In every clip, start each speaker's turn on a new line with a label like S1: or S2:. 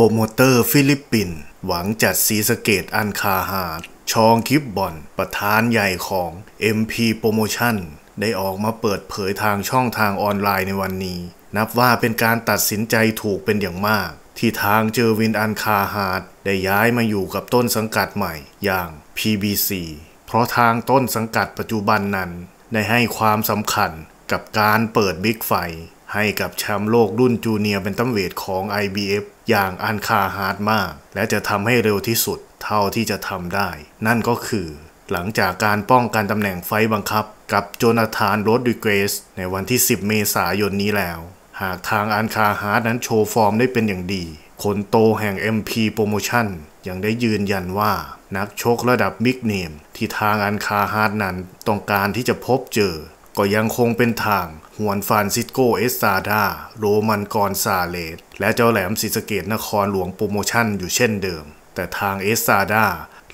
S1: โปรโมเตอร์ฟิลิปปินส์หวังจัดสีสเกตอันคาหาด ชองคิปบอนประธานใหญ่ของ MP โปรโมชั่นได้ออกมาเปิดเผยทางช่องทางออนไลน์ในวันนี้ นับว่าเป็นการตัดสินใจถูกเป็นอย่างมาก ที่ทางเจอวินอันคาหาด ได้ย้ายมาอยู่กับต้นสังกัดใหม่อย่าง PBC เพราะทางต้นสังกัดปัจจุบันนั้น ได้ให้ความสำคัญกับการเปิดบิ๊กไฟให้กับแชมป์โลกรุ่นจูเนียร์เป็นตั้มเวทของ IBF อย่างอันคาฮาร์ดมาก และจะทำให้เร็วที่สุดเท่าที่จะทำได้ นั่นก็คือ หลังจากการป้องกันตำแหน่งไฟบังคับ กับโจนาธานโรดดิเกส ในวันที่ 10 เมษายนนี้แล้ว หากทางอันคาฮาร์ดนั้นโชว์ฟอร์มได้เป็นอย่างดี คนโตแห่ง MP Promotion ยังได้ยืนยันว่านักชกระดับบิ๊กเนมที่ทางอันคาฮาร์ดนั้นต้องการที่จะพบเจอก็ยังคงเป็นทางฮวนฟานซิสโกเอสซาดาโรมันกอนซาเลส และเจ้าแหลมศิสเกตนครหลวงโปรโมชั่นอยู่เช่นเดิมแต่ทางเอสซาดา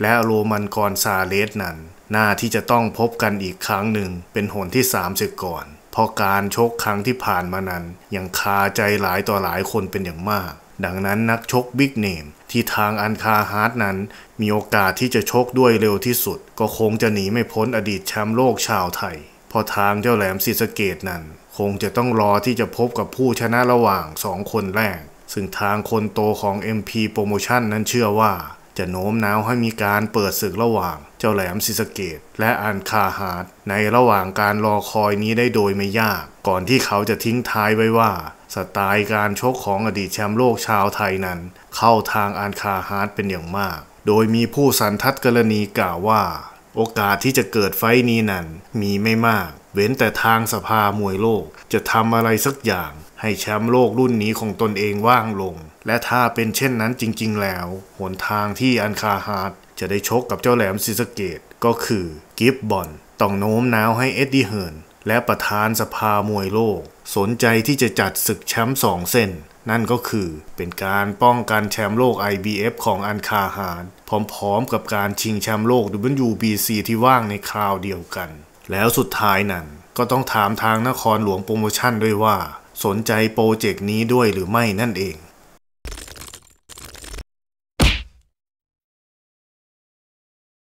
S1: และโรมันกอนซาเลสนั้นน่าที่จะต้องพบกันอีกครั้งหนึ่งเป็นหนที่30ก่อนเพราะการชกครั้งที่ผ่านมานั้นยังคาใจหลายต่อหลายคนเป็นอย่างมาก ดังนั้นนักชกบิ๊กเนมที่ทางอันคาฮาร์ดนั้น มีโอกาสที่จะชกด้วยเร็วที่สุด ก็คงจะหนีไม่พ้นอดีตแชมป์โลกชาวไทยพอทางเจ้าแหลมศรีสะเกตนั้น คงจะต้องรอที่จะพบกับผู้ชนะระหว่างสองคนแรก ซึ่งทางคนโตของ MP โปรโมชั่นนั้นเชื่อว่าจะโน้มน้าวให้มีการเปิดศึกระหว่างเจ้าแหลมศรีสะเกต และอันคาฮาร์ในระหว่างการรอคอยนี้ได้โดยไม่ยาก ก่อนที่เขาจะทิ้งท้ายไว้ว่า สไตล์การชกของอดีตแชมป์โลกชาวไทยนั้นเข้าทางอันคาฮาร์เป็นอย่างมาก โดยมีผู้สันทัดกรณีกล่าวว่าโอกาสที่จะเกิดไฟนี้นั้นมีไม่มาก เว้นแต่ทางสภามวยโลกจะทำอะไรสักอย่างให้แชมป์โลกรุ่นนี้ของตนเองว่างลง และถ้าเป็นเช่นนั้นจริงๆแล้วหนทางที่อันคาฮาร์ดจะได้ชกกับเจ้าแหลมซิสเกตก็คือกิฟบอนต้องโน้มน้าวให้เอ็ดดี้เฮิร์นและประธานสภามวยโลกสนใจที่จะจัดศึกแชมป์สองเส้นนั่นก็คือเป็นการป้องกันแชมป์โลก IBF ของอันคาฮานพร้อมๆกับการชิงแชมป์โลก WBC ที่ว่างในคราวเดียวกัน แล้วสุดท้ายนั้นก็ต้องถามทางนครหลวงโปรโมชั่นด้วยว่า สนใจโปรเจกต์นี้ด้วยหรือไม่นั่นเอง